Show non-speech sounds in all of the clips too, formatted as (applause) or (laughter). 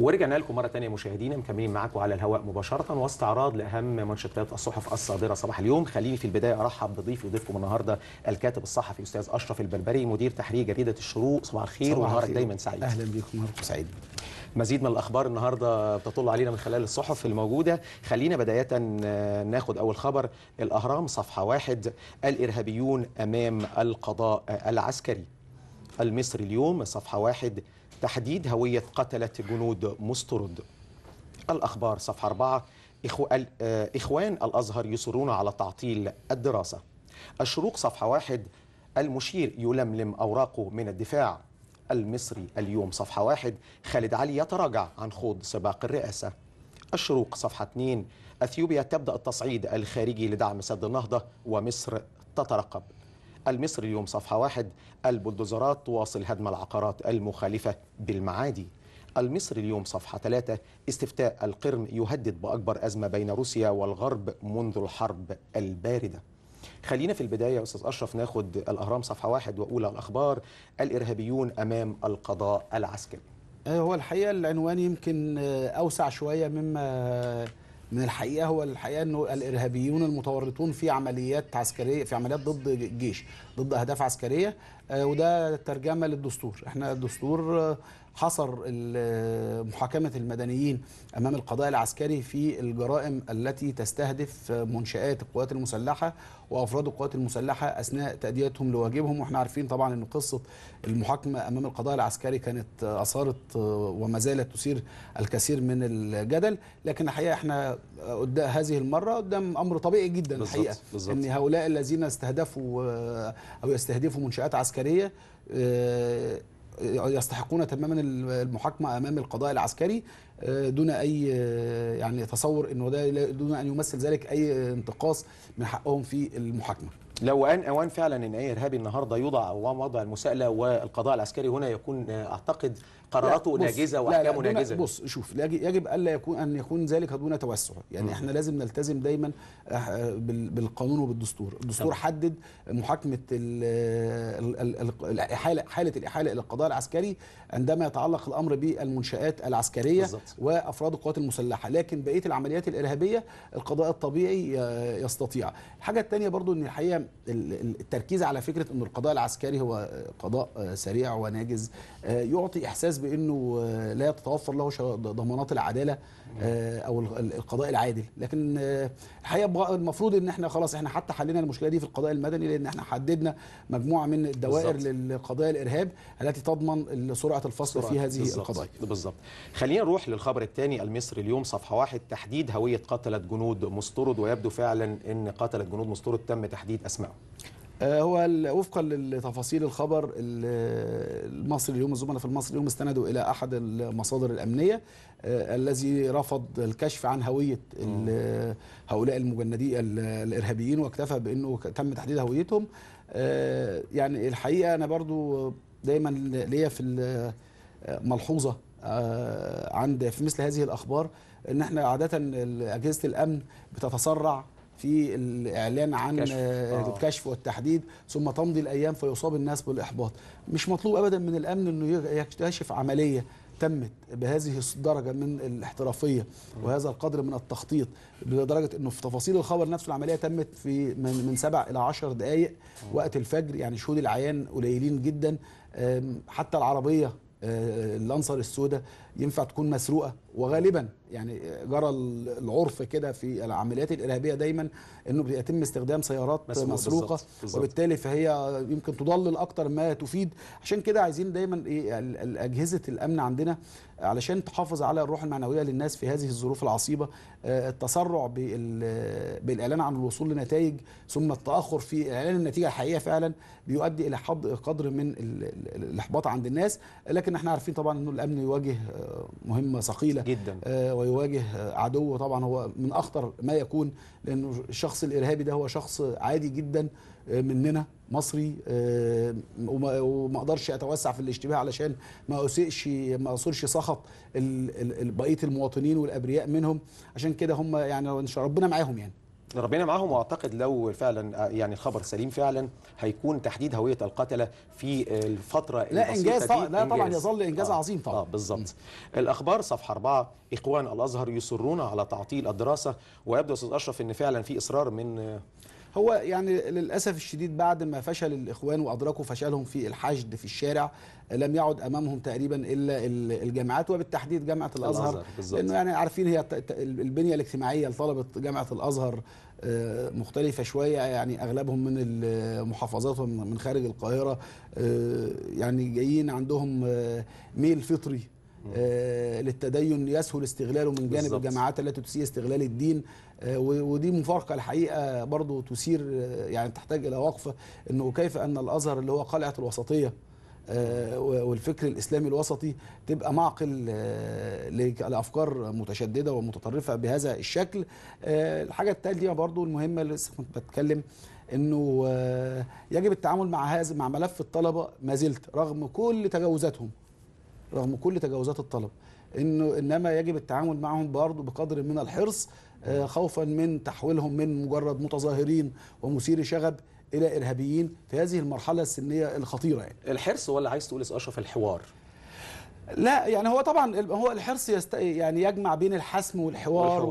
ورجعنا لكم مرة ثانيه مشاهدينا مكملين معاكم على الهواء مباشرة واستعراض لأهم منشطات الصحف الصادرة صباح اليوم خليني في البداية أرحب بضيفي وضيفكم النهاردة الكاتب الصحفي أستاذ أشرف البربري مدير تحرير جريدة الشروق صباح الخير ونهارك دايما سعيد أهلا بكم نهاركم سعيد مزيد من الاخبار النهارده بتطل علينا من خلال الصحف الموجوده خلينا بدايه ناخد اول خبر الاهرام صفحه واحد الارهابيون امام القضاء العسكري المصري اليوم صفحه واحد تحديد هوية قتلة جنود مسترد الأخبار صفحة 4 آه، إخوان الأزهر يصرون على تعطيل الدراسة الشروق صفحة 1 المشير يلملم أوراقه من الدفاع المصري اليوم صفحة 1 خالد علي يتراجع عن خوض سباق الرئاسة الشروق صفحة 2 أثيوبيا تبدأ التصعيد الخارجي لدعم سد النهضة ومصر تترقب المصري اليوم صفحة واحد البلدوزرات تواصل هدم العقارات المخالفة بالمعادي المصري اليوم صفحة ثلاثة استفتاء القرم يهدد بأكبر أزمة بين روسيا والغرب منذ الحرب الباردة خلينا في البداية أستاذ أشرف ناخد الأهرام صفحة واحد وأولى الأخبار الإرهابيون أمام القضاء العسكري أه، هو الحقيقة العنوان يمكن أه، أوسع شوية مما من الحقيقه هو الحقيقه انه الارهابيون المتورطون في عمليات عسكريه في عمليات ضد الجيش ضد اهداف عسكريه آه، وده ترجمه للدستور احنا الدستور آه، حصر محاكمة المدنيين أمام القضاء العسكري في الجرائم التي تستهدف منشآت القوات المسلحة وأفراد القوات المسلحة أثناء تأديتهم لواجبهم وإحنا عارفين طبعا أن قصة المحاكمة أمام القضاء العسكري كانت أثارت وما زالت تثير الكثير من الجدل لكن الحقيقة إحنا قدام هذه المرة قدام أمر طبيعي جدا بالزبط الحقيقة بالزبط أن هؤلاء الذين استهدفوا أو يستهدفوا منشآت عسكرية آه، يستحقون تماما المحاكمه امام القضاء العسكري آه، دون اي آه، يعني تصور انه ده دون ان يمثل ذلك اي انتقاص من حقهم في المحاكمه لو ان اوان فعلا ان اي ارهابي النهارده يوضع ووضع وضع المساءله والقضاء العسكري هنا يكون آه، اعتقد قراراته ناجزه واحكامه ناجزه بص شوف يجب الا يكون ان يكون ذلك دون توسع يعني م. احنا لازم نلتزم دايما آه، بالقانون وبالدستور الدستور طبعا. حدد محاكمه الاحاله حاله الاحاله الى القضاء العسكري عندما يتعلق الامر بالمنشات العسكريه بالزبط. وافراد القوات المسلحه لكن بقيه العمليات الارهابيه القضاء الطبيعي آه، يستطيع الحاجه الثانيه برضو ان الحقيقه التركيز على فكره ان القضاء العسكري هو قضاء سريع وناجز آه، يعطي احساس بانه آه، لا تتوفر له ضمانات العداله آه، او القضاء العادل لكن الحقيقه المفروض ان احنا خلاص احنا حتى حلينا المشكله دي في القضاء المدني لان احنا حددنا مجموعه من الدوائر للقضاء للقضايا الارهاب التي تضمن سرعه الفصل في هذه القضايا بالظبط خلينا نروح للخبر الثاني المصري اليوم صفحه واحد تحديد هويه قتله جنود مسترد ويبدو فعلا ان قتله جنود مسترد تم تحديد اسماء نسمعه آه، هو وفقا لتفاصيل الخبر المصري اليوم الزملاء في المصري اليوم استندوا الى احد المصادر الامنيه آه، الذي رفض الكشف عن هويه هؤلاء المجندين الارهابيين واكتفى بانه تم تحديد هويتهم آه، يعني الحقيقه انا برضو دايما ليا في ملحوظه عند في مثل هذه الاخبار ان احنا عاده اجهزه الامن بتتسرع في الإعلان عن الكشف. آه، آه. الكشف والتحديد ثم تمضي الأيام فيصاب الناس بالإحباط مش مطلوب أبدا من الأمن أنه يكتشف عملية تمت بهذه الدرجة من الاحترافية وهذا القدر من التخطيط لدرجة أنه في تفاصيل الخبر نفسه العملية تمت في من, من سبع إلى عشر دقائق وقت الفجر يعني شهود العيان قليلين جدا حتى العربية الأنصر آه، السوداء ينفع تكون مسروقه وغالبا يعني جرى العرف كده في العمليات الارهابيه دايما انه بيتم استخدام سيارات مسروقه, مسروقة بالزبط. بالزبط. وبالتالي فهي يمكن تضلل اكتر ما تفيد عشان كده عايزين دايما إيه، اجهزه الامن عندنا علشان تحافظ على الروح المعنويه للناس في هذه الظروف العصيبه آه، التسرع بالاعلان عن الوصول لنتائج ثم التاخر في اعلان النتيجه الحقيقيه فعلا بيؤدي الى حد قدر من الاحباط عند الناس لكن احنا عارفين طبعا انه الامن يواجه مهمه ثقيله جدا آه، ويواجه عدو طبعا هو من اخطر ما يكون لانه الشخص الارهابي ده هو شخص عادي جدا آه، مننا مصري آه، وما اقدرش اتوسع في الاشتباه علشان ما اسئش ما اصورش سخط بقيه المواطنين والابرياء منهم عشان كده هم يعني ربنا معاهم يعني ربنا معاهم واعتقد لو فعلا آه، يعني الخبر سليم فعلا هيكون تحديد هويه القتله في الفتره لا انجاز طبعا لا طبعا إنجاز. يظل انجاز آه عظيم طبعا اه بالظبط الاخبار صفحه أربعة اخوان الازهر يصرون على تعطيل الدراسه ويبدو استاذ اشرف ان فعلا في اصرار من هو يعني للأسف الشديد بعد ما فشل الإخوان وأدركوا فشلهم في الحشد في الشارع لم يعد أمامهم تقريبا إلا الجامعات وبالتحديد جامعة الأزهر لأنه يعني عارفين هي البنية الاجتماعية لطلبة جامعة الأزهر آه، مختلفة شوية يعني أغلبهم من المحافظات ومن خارج القاهرة آه، يعني جايين عندهم آه، ميل فطري للتدين يسهل استغلاله من جانب الجماعات التي تسيء استغلال الدين آه، ودي مفارقه الحقيقه برضو تثير آه، يعني تحتاج الى وقفه انه كيف ان الازهر اللي هو قلعه الوسطيه آه، والفكر الاسلامي الوسطي تبقى معقل لافكار متشدده ومتطرفه بهذا الشكل الحاجه التاليه برضو المهمه اللي لسه كنت بتكلم انه يجب التعامل مع هذا مع ملف الطلبه ما زلت رغم كل تجاوزاتهم رغم كل تجاوزات الطلبه انه انما يجب التعامل معهم برضه بقدر من الحرص آه، خوفا من تحويلهم من مجرد متظاهرين ومثيري شغب الى ارهابيين في هذه المرحله السنيه الخطيره يعني. الحرص ولا عايز تقول اشرف الحوار؟ لا يعني هو طبعا هو الحرص يست... يعني يجمع بين الحسم والحوار, والحوار.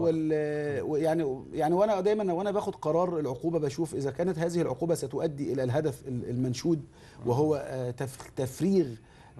وال يعني يعني وانا دايما وانا باخد قرار العقوبه بشوف اذا كانت هذه العقوبه ستؤدي الى الهدف المنشود وهو آه، تفريغ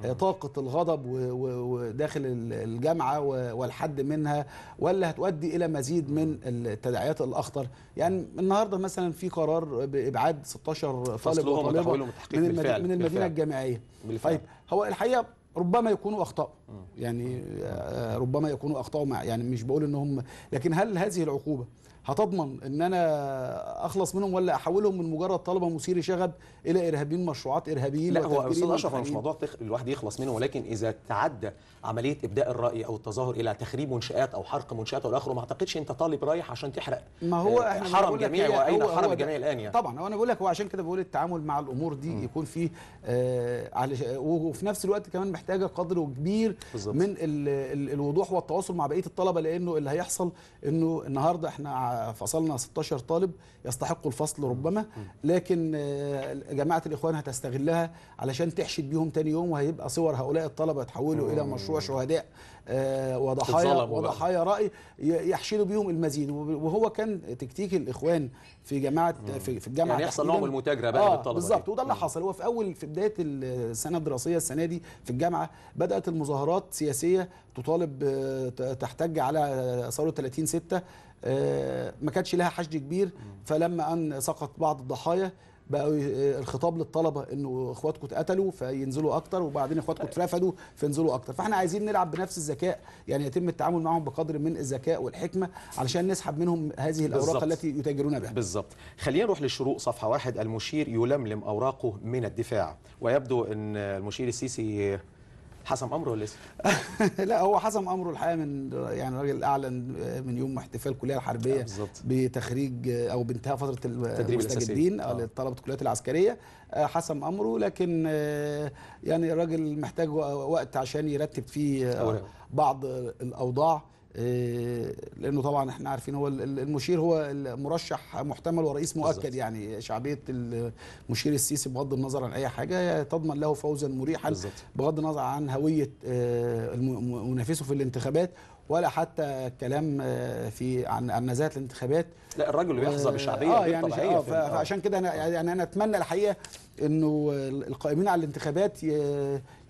آه، طاقه الغضب وداخل الجامعه والحد منها ولا هتؤدي الى مزيد من التداعيات الاخطر يعني النهارده مثلا في قرار بابعاد 16 طالب وطالبه من, من المدينه بالفعل. الجامعيه بالفعل. طيب هو الحقيقه ربما يكونوا اخطاء يعني آه، ربما يكونوا اخطاء مع يعني مش بقول انهم لكن هل هذه العقوبه هتضمن ان انا اخلص منهم ولا احولهم من مجرد طلبه مثيري شغب الى ارهابيين مشروعات ارهابيين لا هو استاذ اشرف مش موضوع تخ... الواحد يخلص منه ولكن اذا تعدى عمليه ابداء الراي او التظاهر الى تخريب منشات او حرق منشات او الاخر ما اعتقدش انت طالب رايح عشان تحرق ما هو آه، احنا حرم جميع واين حرم جميع الان يعني طبعا وانا بقول لك هو عشان كده بقول التعامل مع الامور دي م. يكون فيه آه وفي نفس الوقت كمان محتاجه قدر كبير من ال... ال... الوضوح والتواصل مع بقيه الطلبه لانه اللي هيحصل انه النهارده احنا فصلنا 16 طالب يستحق الفصل ربما لكن آه، جماعه الاخوان هتستغلها علشان تحشد بيهم تاني يوم وهيبقى صور هؤلاء الطلبه يتحولوا الى مشروع شهداء آه، وضحايا وضحايا راي يحشدوا بيهم المزيد وهو كان تكتيك الاخوان في جماعه في الجامعه يعني يحصل نوع من المتاجره بقى آه بالطلبه بالظبط وده اللي حصل هو في اول في بدايه السنه الدراسيه السنه دي في الجامعه بدات المظاهرات سياسيه تطالب آه، تحتج على ثوره 30 6 آه، ما كانش لها حشد كبير فلما ان سقط بعض الضحايا بقى الخطاب للطلبه انه اخواتكم اتقتلوا فينزلوا اكتر وبعدين اخواتكم أيوة. اترفدوا فينزلوا اكتر فاحنا عايزين نلعب بنفس الذكاء يعني يتم التعامل معهم بقدر من الذكاء والحكمه علشان نسحب منهم هذه الاوراق بالزبط. التي يتاجرون بها بالظبط خلينا نروح للشروق صفحه واحد المشير يلملم اوراقه من الدفاع ويبدو ان المشير السيسي حسم امره ولا (laughs) لا هو حسم امره الحقيقه من يعني الراجل اعلن من يوم احتفال الكليه الحربيه آه، بتخريج او بانتهاء فتره التدريب الاساسي آه، آه. لطلبه الكليات العسكريه حسم امره لكن يعني الراجل محتاج وقت عشان يرتب فيه بعض الاوضاع آه، لانه طبعا احنا عارفين هو المشير هو المرشح محتمل ورئيس مؤكد بالزبط. يعني شعبيه المشير السيسي بغض النظر عن اي حاجه تضمن له فوزا مريحا بالزبط. بغض النظر عن هويه آه، منافسه في الانتخابات ولا حتى كلام آه، في عن عن نزاهه الانتخابات لا الراجل بيحظى بالشعبيه آه يعني آه فعشان كده انا يعني انا اتمنى الحقيقه انه القائمين على الانتخابات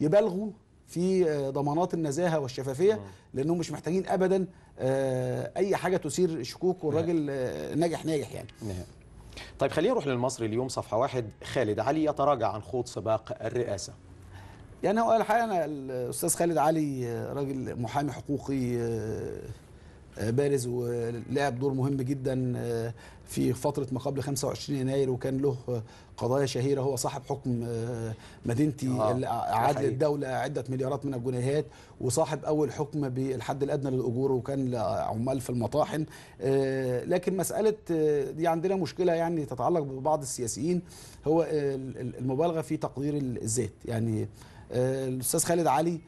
يبالغوا في آه، ضمانات النزاهه والشفافيه لانهم مش محتاجين ابدا آه، اي حاجه تثير شكوك والراجل آه، ناجح ناجح يعني طيب خلينا نروح للمصري اليوم صفحه واحد خالد علي يتراجع عن خوض سباق الرئاسه يعني هو الحقيقه انا الاستاذ خالد علي راجل محامي حقوقي آه، بارز ولعب دور مهم جدا آه، في فتره ما قبل 25 يناير وكان له آه، قضايا شهيره هو صاحب حكم مدينتي حقيقي. الدولة عده مليارات من الجنيهات وصاحب اول حكم بالحد الادنى للاجور وكان عمال في المطاحن لكن مساله دي عندنا مشكله يعني تتعلق ببعض السياسيين هو المبالغه في تقدير الذات يعني الاستاذ خالد علي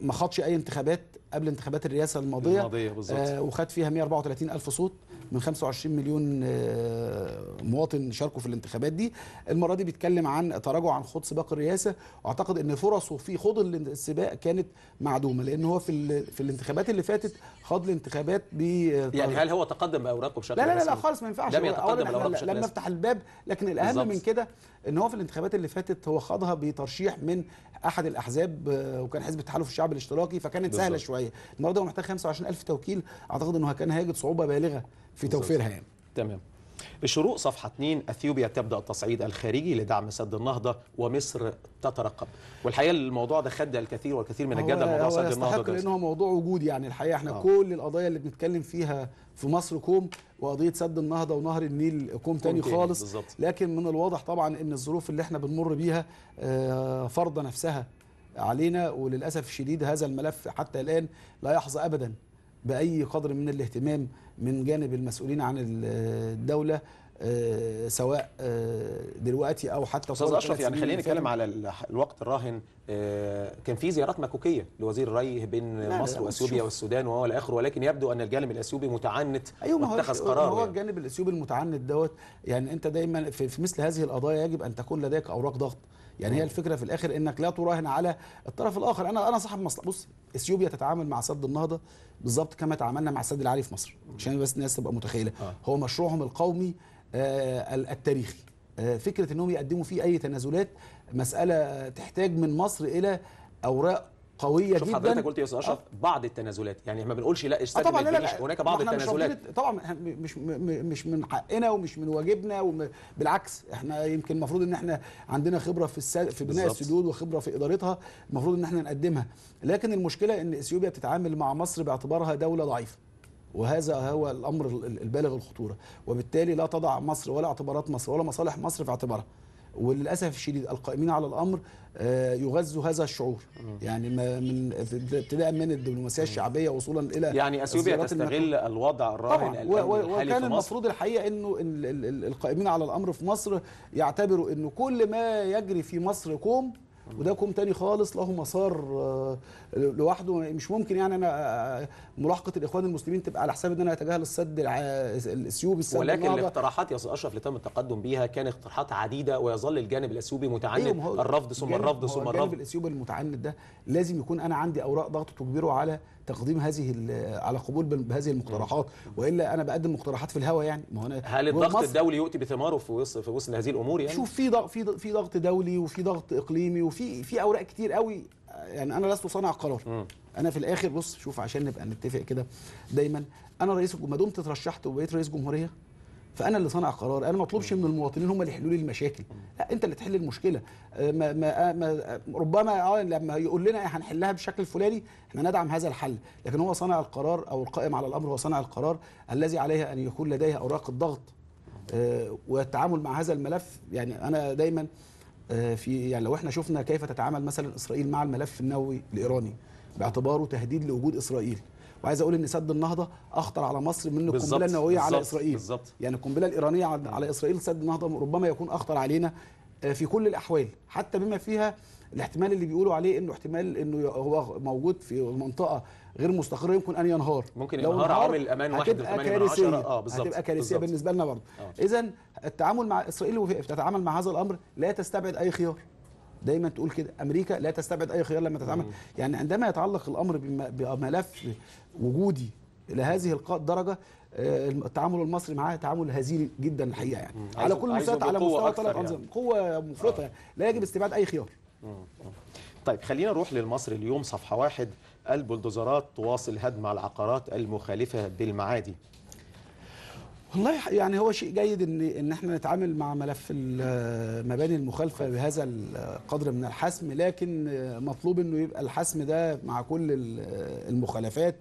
ما خاضش اي انتخابات قبل انتخابات الرئاسه الماضيه الماضيه بالظبط آه وخد فيها 134 الف صوت من 25 مليون آه مواطن شاركوا في الانتخابات دي المره دي بيتكلم عن تراجع عن خوض سباق الرئاسه واعتقد ان فرصه في خوض السباق كانت معدومه لان هو في في الانتخابات اللي فاتت خاض الانتخابات ب آه، يعني هل هو تقدم باوراقه بشكل لا لا لا, لا خالص ما ينفعش لم يتقدم باوراقه بشكل لم نفتح الباب لكن الاهم بالزبط. من كده ان هو في الانتخابات اللي فاتت هو خاضها بترشيح من احد الاحزاب آه، وكان حزب التحالف الشعبي الشعب الاشتراكي فكانت سهله شويه النهارده هو محتاج 25000 توكيل اعتقد انه كان هيجد صعوبه بالغه في توفيرها يعني تمام بشروق صفحة 2 أثيوبيا تبدأ التصعيد الخارجي لدعم سد النهضة ومصر تترقب والحقيقة الموضوع ده خد الكثير والكثير من الجدل موضوع سد النهضة ده لأنه موضوع وجودي يعني الحقيقة احنا آه. كل القضايا اللي بنتكلم فيها في مصر كوم وقضيه سد النهضه ونهر النيل كوم تاني خالص بالزبط. لكن من الواضح طبعا ان الظروف اللي احنا بنمر بيها آه، فرض نفسها علينا وللأسف الشديد هذا الملف حتى الآن لا يحظى أبدا بأي قدر من الاهتمام من جانب المسؤولين عن الدولة آه، سواء آه، دلوقتي او حتى استاذ اشرف يعني خلينا نتكلم على الوقت الراهن آه، كان في زيارات مكوكيه لوزير الري بين لا مصر لا لا واثيوبيا والسودان وهو الى اخره ولكن يبدو ان الجانب الاثيوبي متعنت أيوة واتخذ قرار هو يعني. الجانب الاثيوبي المتعنت دوت يعني انت دايما في مثل هذه القضايا يجب ان تكون لديك اوراق ضغط يعني هي الفكره في الاخر انك لا تراهن على الطرف الاخر انا انا صاحب مصلحه بص اثيوبيا تتعامل مع سد النهضه بالظبط كما تعاملنا مع السد العالي في مصر عشان بس الناس تبقى متخيله آه. هو مشروعهم القومي آه، التاريخي آه، فكره انهم يقدموا فيه اي تنازلات مساله تحتاج من مصر الى اوراق قويه شوف جدا حضرتك قلت يا استاذ اشرف آه. بعض التنازلات يعني ما بنقولش لا اشتد طبعا لا لا هناك بعض التنازلات مش طبعا مش مش من حقنا ومش من واجبنا بالعكس احنا يمكن المفروض ان احنا عندنا خبره في الس... في بناء السدود وخبره في ادارتها المفروض ان احنا نقدمها لكن المشكله ان اثيوبيا بتتعامل مع مصر باعتبارها دوله ضعيفه وهذا هو الامر البالغ الخطوره وبالتالي لا تضع مصر ولا اعتبارات مصر ولا مصالح مصر في اعتبارها وللاسف الشديد القائمين على الامر آه، يغذوا هذا الشعور يعني من ابتداء من الدبلوماسيه الشعبيه وصولا الى يعني اثيوبيا تستغل الوضع الراهن وكان المفروض الحقيقه انه القائمين على الامر في مصر يعتبروا انه كل ما يجري في مصر كوم وده كوم تاني خالص له مسار آه، لوحده مش ممكن يعني انا آه، آه، ملاحقه الاخوان المسلمين تبقى على حساب ان انا اتجاهل السد الاثيوبي السد ولكن النهضة. الاقتراحات يا استاذ اشرف اللي تم التقدم بيها كان اقتراحات عديده ويظل الجانب الاثيوبي متعنت أيوة الرفض ثم الرفض ثم الرفض الجانب الاثيوبي المتعنت ده لازم يكون انا عندي اوراق ضغط تجبره على تقديم هذه على قبول بهذه المقترحات والا انا بقدم مقترحات في الهوا يعني ما انا هل الضغط الدولي يؤتي بثماره في وسط في وسط هذه الامور يعني شوف في في في ضغط دولي وفي ضغط اقليمي وفي في اوراق كتير قوي يعني انا لست صانع قرار انا في الاخر بص شوف عشان نبقى نتفق كده دايما انا رئيس ما دمت ترشحت وبقيت رئيس جمهوريه فانا اللي صانع قرار انا ما اطلبش من المواطنين هم اللي يحلوا لي المشاكل لا انت اللي تحل المشكله آه، ما ما آه، ما آه، ربما اه لما يقول لنا هنحلها بالشكل الفلاني احنا ندعم هذا الحل لكن هو صانع القرار او القائم على الامر هو صانع القرار الذي عليه ان يكون لديه اوراق الضغط والتعامل مع هذا الملف يعني انا دايما في يعني لو احنا شفنا كيف تتعامل مثلا اسرائيل مع الملف النووي الايراني باعتباره تهديد لوجود اسرائيل وعايز اقول ان سد النهضه اخطر على مصر من القنبله النوويه على اسرائيل بالزبط. يعني القنبله الايرانيه على اسرائيل سد النهضه ربما يكون اخطر علينا آه، في كل الاحوال حتى بما فيها الاحتمال اللي بيقولوا عليه انه احتمال انه هو موجود في منطقه غير مستقره يمكن ان ينهار ممكن لو ينهار عامل امان واحد هتبقى كارثيه اه بالظبط هتبقى كارثيه بالنسبه لنا برضه آه. اذا التعامل مع اسرائيل وتتعامل مع هذا الامر لا تستبعد اي خيار دايما تقول كده امريكا لا تستبعد اي خيار لما تتعامل يعني عندما يتعلق الامر بملف وجودي الى هذه الدرجه آه، التعامل المصري معاه تعامل هزيل جدا الحقيقه يعني على كل مستوى على مستوى ثلاث انظمه يعني. قوه مفرطه آه. يعني. لا يجب استبعاد اي خيار طيب خلينا نروح للمصري اليوم صفحه واحد البلدوزرات تواصل هدم العقارات المخالفه بالمعادي والله يعني هو شيء جيد ان ان احنا نتعامل مع ملف المباني المخالفه بهذا القدر من الحسم لكن مطلوب انه يبقى الحسم ده مع كل المخالفات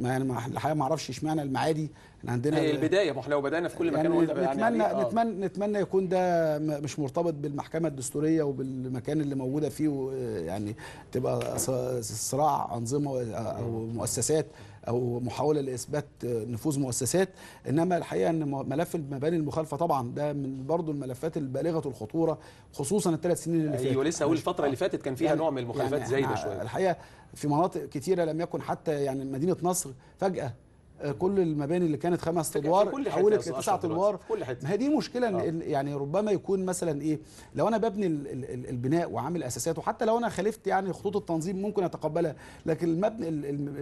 يعني الحقيقه ما اعرفش اشمعنى المعادي احنا عندنا يعني البدايه ما احنا لو بدانا في كل مكان يعني نتمنى يعني إيه، آه. نتمنى نتمنى يكون ده مش مرتبط بالمحكمه الدستوريه وبالمكان اللي موجوده فيه يعني تبقى صراع انظمه او مؤسسات او محاوله لاثبات نفوذ مؤسسات انما الحقيقه ان ملف المباني المخالفه طبعا ده من برضو الملفات البالغه الخطوره خصوصا الثلاث سنين اللي أيوة، فاتت ايوه لسه اقول الفتره اللي فاتت كان فيها يعني نوع من المخالفات يعني زايده شويه الحقيقه في مناطق كثيره لم يكن حتى يعني مدينه نصر فجاه آه، كل المباني اللي كانت خمس ادوار حولت لتسع ادوار ما هي دي مشكله آه. يعني ربما يكون مثلا ايه لو انا ببني البناء وعامل اساساته حتى لو انا خالفت يعني خطوط التنظيم ممكن اتقبلها لكن المبنى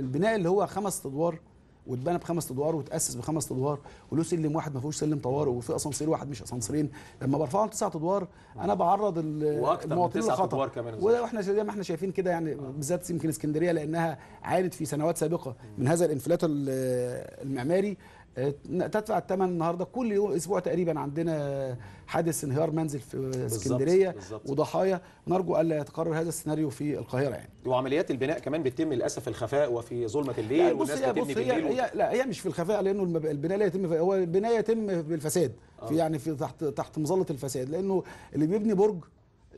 البناء اللي هو خمس ادوار واتبنى بخمس ادوار وتاسس بخمس ادوار وله سلم واحد ما فيهوش سلم طوارئ وفي اسانسير واحد مش اسانسيرين لما برفعه لتسع ادوار انا بعرض المواطنين للخطر واحنا زي ما احنا شايفين كده يعني بالذات يمكن اسكندريه لانها عانت في سنوات سابقه من هذا الانفلات المعماري اه، تدفع الثمن النهارده كل يوم اسبوع تقريبا عندنا حادث انهيار منزل في اسكندريه وضحايا نرجو الا يتكرر هذا السيناريو في القاهره يعني وعمليات البناء كمان بتتم للاسف في الخفاء وفي ظلمه الليل يعني والناس بتبني بالليل هي, هي لا هي مش في الخفاء لانه البناء لا يتم هو البناء يتم بالفساد في آه. يعني في تحت تحت مظله الفساد لانه اللي بيبني برج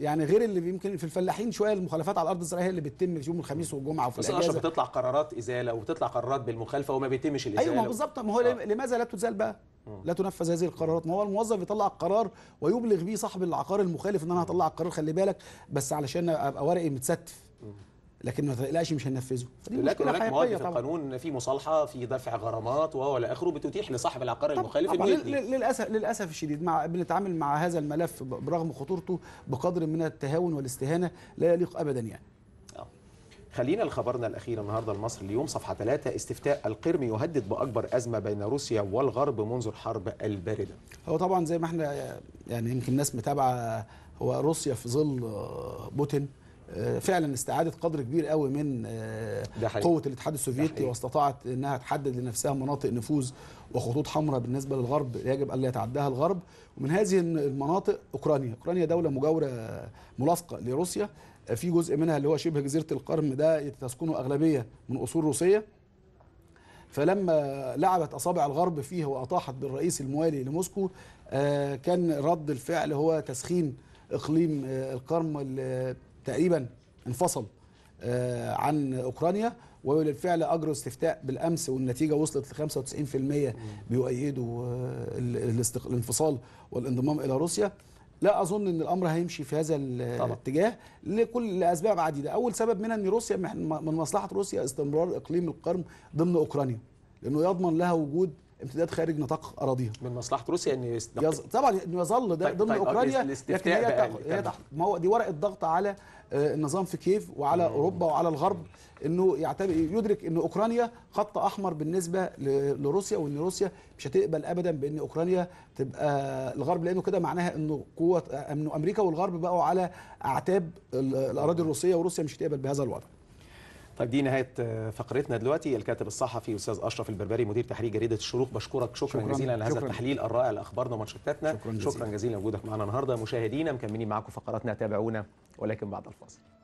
يعني غير اللي يمكن في الفلاحين شويه المخالفات على الارض الزراعيه اللي بتتم في يوم الخميس والجمعه وفي الاجازه بس بتطلع قرارات ازاله وبتطلع قرارات بالمخالفه وما بيتمش الازاله ايوه بالظبط ما هو آه. لماذا لا تزال بقى؟ لا تنفذ هذه القرارات ما هو الموظف يطلع القرار ويبلغ بيه صاحب العقار المخالف ان انا هطلع القرار خلي بالك بس علشان ابقى ورقي متستف لكن ما تقلقش مش هننفذه لكن هناك مواد في القانون في مصالحه في دفع غرامات وهو الى اخره بتتيح لصاحب العقار المخالف انه للاسف للاسف الشديد مع بنتعامل مع هذا الملف برغم خطورته بقدر من التهاون والاستهانه لا يليق ابدا يعني آه. خلينا لخبرنا الاخير النهارده المصري اليوم صفحه 3 استفتاء القرم يهدد باكبر ازمه بين روسيا والغرب منذ الحرب البارده. هو طبعا زي ما احنا يعني يمكن الناس متابعه هو روسيا في ظل آه، بوتين آه، فعلا استعادت قدر كبير قوي من آه، قوه الاتحاد السوفيتي واستطاعت انها تحدد لنفسها مناطق نفوذ وخطوط حمراء بالنسبه للغرب يجب الا يتعداها الغرب ومن هذه المناطق اوكرانيا اوكرانيا دوله مجاوره ملاصقه لروسيا آه، في جزء منها اللي هو شبه جزيره القرم ده تسكنه اغلبيه من اصول روسيه فلما لعبت اصابع الغرب فيها واطاحت بالرئيس الموالي لموسكو كان رد الفعل هو تسخين اقليم القرم تقريبا انفصل آه، عن اوكرانيا وبالفعل اجروا استفتاء بالامس والنتيجه وصلت ل 95% بيؤيدوا آه، الانفصال والانضمام الى روسيا لا اظن ان الامر هيمشي في هذا الاتجاه لكل لاسباب عديده اول سبب منها ان روسيا من مصلحه روسيا استمرار اقليم القرم ضمن اوكرانيا لانه يضمن لها وجود امتداد خارج نطاق اراضيها من مصلحه روسيا ان يز... طبعا انه يظل ده طيب ضمن طيب اوكرانيا لكن هي, هي ما هو دي ورقه ضغط على آه، النظام في كييف وعلى مم. اوروبا وعلى الغرب انه يعتبر يدرك ان اوكرانيا خط احمر بالنسبه لروسيا وان روسيا مش هتقبل ابدا بان اوكرانيا تبقى الغرب لانه كده معناها انه قوه انه امريكا والغرب بقوا على اعتاب الاراضي الروسيه وروسيا مش هتقبل بهذا الوضع طيب دي نهايه آه، فقرتنا دلوقتي الكاتب الصحفي استاذ اشرف البربري مدير تحرير جريده الشروق بشكرك شكرا, شكرا جزيلا على هذا التحليل الرائع لاخبارنا ومنشطاتنا شكرا جزيلا, شكرا جزيلا لوجودك معنا النهارده مشاهدينا مكملين معاكم فقراتنا تابعونا ولكن بعد الفاصل